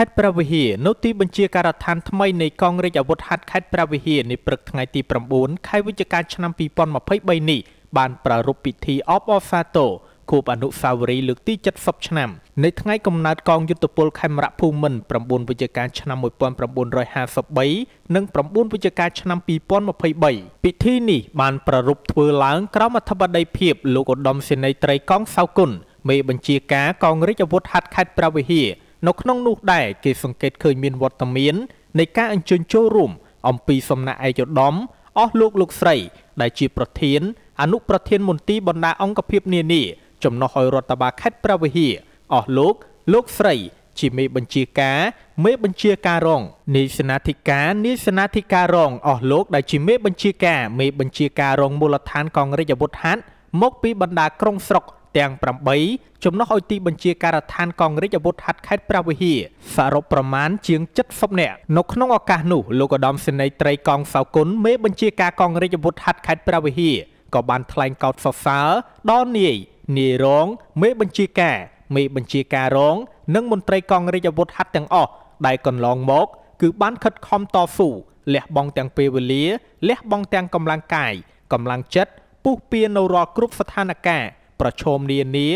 ខេត្តព្រះវិហារនៅទីបញ្ជាការដ្ឋានថ្មីនៃកងរាជអាវុធហត្ថខេត្តព្រះវិហារនាព្រឹកថ្ងៃទី9ខែវិច្ឆិកាឆ្នាំ2023នេះបានប្រារព្ធពិធីអបអសាទរខួបអនុស្សាវរីយ៍លើកទី70ឆ្នាំនៃថ្ងៃកំណើតកងយុទ្ធពលខេមរៈភូមិន្ទ9វិច្ឆិកាឆ្នាំ1953និង9វិច្ឆិកាឆ្នាំ2023ពិធីនេះបានប្រារព្ធធ្វើឡើងក្រោមអធិបតីភាពលោកឧត្តមសេនីយ៍ត្រីកងសៅគុណមេបញ្ជាការកងរាជអាវុធហត្ថខេត្តព្រះវិហារនៅក្នុងនោះដែរគេសង្កេតឃើញមានវត្តមាន នៃការអញ្ជើញចូលរួមអំពីសំណាក់ឯកឧត្តមអស់លោក លោកស្រី ដែលជាប្រធាន អនុប្រធានមន្ទីរបណ្ដាអង្គភាពនានា ចំណុះឲ្យរដ្ឋបាលខេត្តប្រវហាអស់លោកលោកស្រី ជាមេបញ្ជាការ មេបញ្ជាការរងនាយសេនាធិការនាយសេនាធិការរង អស់លោកដែលជាមេបញ្ជាការមេបញ្ជាការរងមូលដ្ឋានកងរាជអាវុធហត្ថមកពីបណ្ដាក្រុងស្រុកទាំង8ចំណុះឲ្យទីបញ្ជាការដ្ឋានកងរាជអាវុធហត្ថខេត្តព្រះវិហារសរុបប្រមាណជាង70នាក់នៅក្នុងឱកាសនោះលោកឧត្តមសេនីយ៍ត្រីកងសោគុណមេបញ្ជាការកងរាជអាវុធហត្ថខេត្តព្រះវិហារក៏បានថ្លែងកោតសរសើរដល់នាយនាយរងមេបញ្ជាការមេបញ្ជាការរង និងមន្ត្រីកងរាជអាវុធហត្ថទាំងអស់ដែលកន្លងមក គឺបានខិតខំតស៊ូលះបង់ទាំងពេលវេលាលះបង់ទាំងកម្លាំងកាយកម្លាំងចិត្តពុះពៀនៅរាល់គ្រប់ស្ថានភាពប្រឈមនានា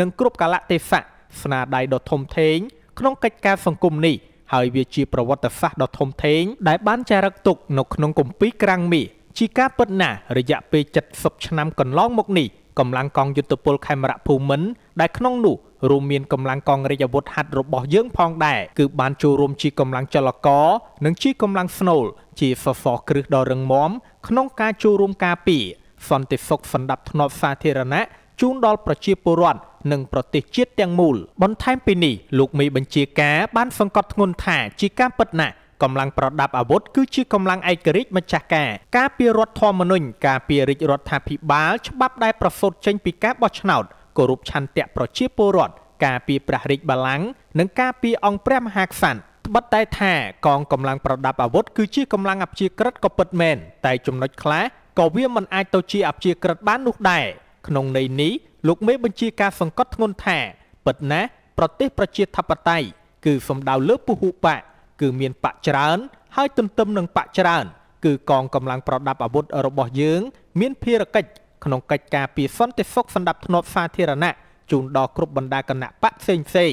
និងគ្រប់កាលៈទេសៈស្នាដៃដ៏ធំធេង ក្នុងកិច្ចការសង្គមនេះហើយវាជាប្រវត្តិសាស្ត្រដ៏ធំធេងដែលបានចារឹកទុកនៅក្នុងគម្ពីរក្រាំងមាសជាការពិតណាស់រយៈពេល70ឆ្នាំកន្លងមកនេះកម្លាំងកងយុទ្ធពលខេមរៈភូមិន្ទដែលក្នុងនោះរួមមានកម្លាំងកងរាជអាវុធហត្ថរបស់យើងផងដែរគឺបានចូលរួមជាកម្លាំងចលករនិងជាកម្លាំងស្នូល ជាសសរគ្រឹះដ៏រឹងមាំក្នុងការចូលរួមការពារសន្តិសុខសម្ដាប់ធ្នាប់សាធារណៈជូនដល់ប្រជាពលរដ្ឋនិងប្រទេសជាតិទាំងមូលបន្ថែមពីនេះលោកមេបញ្ជាការបានសង្កត់ធ្ងន់ថាជាការពិតណាស់កម្លាំងប្រដាប់អាវុធគឺជាកម្លាំងឯករាជ្យម្ចាស់ការការពាររដ្ឋធម្មនុញ្ញការពាររាជរដ្ឋាភិបាលច្បាប់ដែលប្រសូតចេញពីការបោះឆ្នោតគោរពឆន្ទៈប្រជាពលរដ្ឋការពារព្រះរាជបល្ល័ង្កនិងការពារអង្គព្រះមហាក្សត្រត្បិតតែថាកងកម្លាំងប្រដាប់អាវុធគឺជាកម្លាំងអព្យាក្រឹតក៏ពិតមែនតែចំណុចខ្លះក៏វាមិនអាចទៅជាអព្យាក្រឹតបាននោះដែរក្នុងន័យនេះលោកមេ បញ្ជាការសង្កត់ធ្ងន់ថាពិតណាស់ប្រទេស ប្រជាធិបតេយ្យគឺសំដៅលើពហុបកគឺ មានបកច្រើនហើយទន្ទឹមនឹងបកច្រើនគឺកងកម្លាំងប្រដាប់អាវុធរបស់យើង មានភារកិច្ចក្នុងកិច្ចការពារសន្តិសុខសម្ដាប់ធ្នាប់សាធារណៈជូនដល់គ្រប់បណ្ដាគណៈបកផ្សេងផ្សេង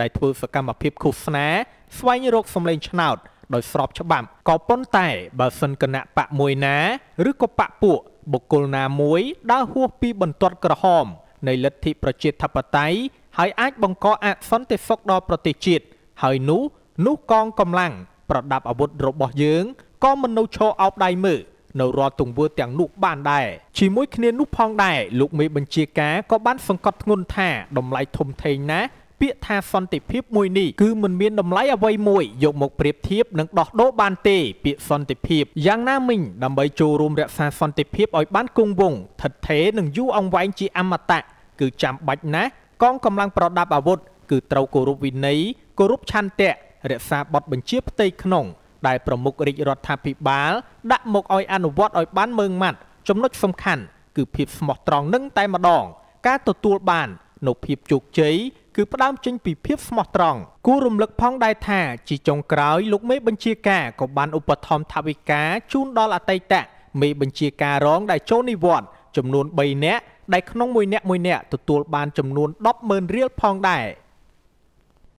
ដែលធ្វើសកម្មភាពឃោសនា ស្វែងរកសម្លេងឆ្នោតដោយស្របច្បាប់ក៏ប៉ុន្តែបើសិនគណៈបកមួយណាឬក៏បកពួកបុគ្គលណាមួយដើរហួសពីបន្ទាត់ក្រហម នៃលទ្ធិប្រជាធិបតេយ្យហើយអាចបង្កអសន្តិសុខដល់ប្រទេសជាតិហើយនោះនោះកងកម្លាំងប្រដាប់អាវុធរបស់យើងក៏មិននៅឈរអោបដៃមើលនៅរាល់ទង្វើទាំងនោះបានដែរជាមួយគ្នានោះផងដែរលោកមេបញ្ជាការក៏បានសង្កត់ធ្ងន់ថាតម្លៃធំធេងណាស់ពាក្យថាសន្តិភាពមួយនេះគឺមិនមានតម្លៃអ្វីមួយយកមកប្រៀបធៀបនិងដោះដូរបានទេ ពាក្យសន្តិភាពយ៉ាងណាមិញដើម្បីចូលរួមរក្សាសន្តិភាពឲ្យបានគង់វង្សឋិតថេរនិងយូរអង្វែងជាអមតៈគឺចាំបាច់ណាស់កងកម្លាំងប្រដាប់អាវុធគឺត្រូវគោរពវិន័យគោរពឆន្ទៈរក្សាបទបញ្ជាផ្ទៃក្នុង ដែលប្រមុខរាជរដ្ឋាភិបាលដាក់មកឲ្យអនុវត្តឲ្យបានមើងម៉ាត់ចំណុចសំខាន់ គឺភាពស្មោះត្រង់នឹងតែម្ដង ការទទួលបាននូវភាពជោគជ័យគឺផ្ដើមចេញពីភាពស្មោះត្រង់គួររំលឹកផងដែរថាជាចុងក្រោយលោកមេបញ្ជាការក៏បានឧបត្ថម្ភថវិកាជូនដល់អតីតមេបញ្ជាការរងដែលចូលនិវត្តន៍ចំនួន3នាក់ដែលក្នុងមួយនាក់មួយនាក់ទទួលបានចំនួន100,000រៀលផងដែរ